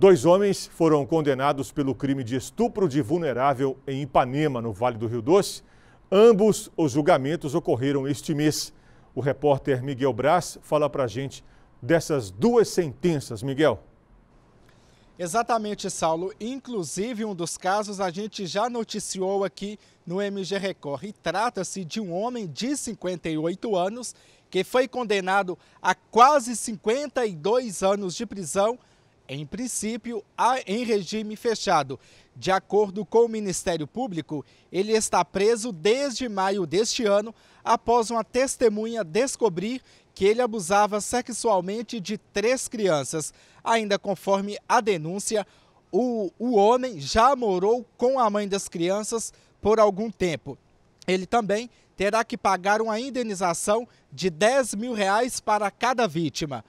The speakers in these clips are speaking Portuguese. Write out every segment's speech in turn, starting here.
Dois homens foram condenados pelo crime de estupro de vulnerável em Ipanema, no Vale do Rio Doce. Ambos os julgamentos ocorreram este mês. O repórter Miguel Braz fala para a gente dessas duas sentenças. Miguel. Exatamente, Saulo. Inclusive, um dos casos a gente já noticiou aqui no MG Record. E trata-se de um homem de 58 anos que foi condenado a quase 52 anos de prisão em princípio, em regime fechado. De acordo com o Ministério Público, ele está preso desde maio deste ano, após uma testemunha descobrir que ele abusava sexualmente de três crianças. Ainda conforme a denúncia, o, o homem já morou com a mãe das crianças por algum tempo. Ele também terá que pagar uma indenização de 10 mil reais para cada vítima.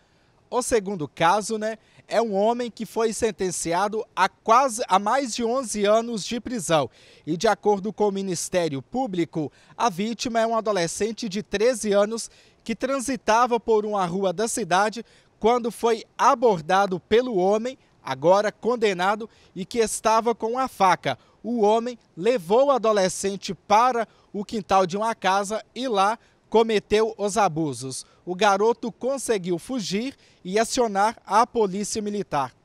O segundo caso, né, é um homem que foi sentenciado a quase a mais de 11 anos de prisão. E de acordo com o Ministério Público, a vítima é um adolescente de 13 anos que transitava por uma rua da cidade quando foi abordado pelo homem, agora condenado e que estava com a faca. O homem levou o adolescente para o quintal de uma casa e lá cometeu os abusos. O garoto conseguiu fugir e acionar a polícia militar.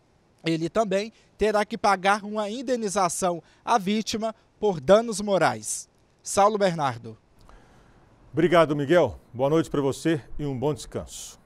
Ele também terá que pagar uma indenização à vítima por danos morais. Saulo Bernardo. Obrigado, Miguel. Boa noite para você e um bom descanso.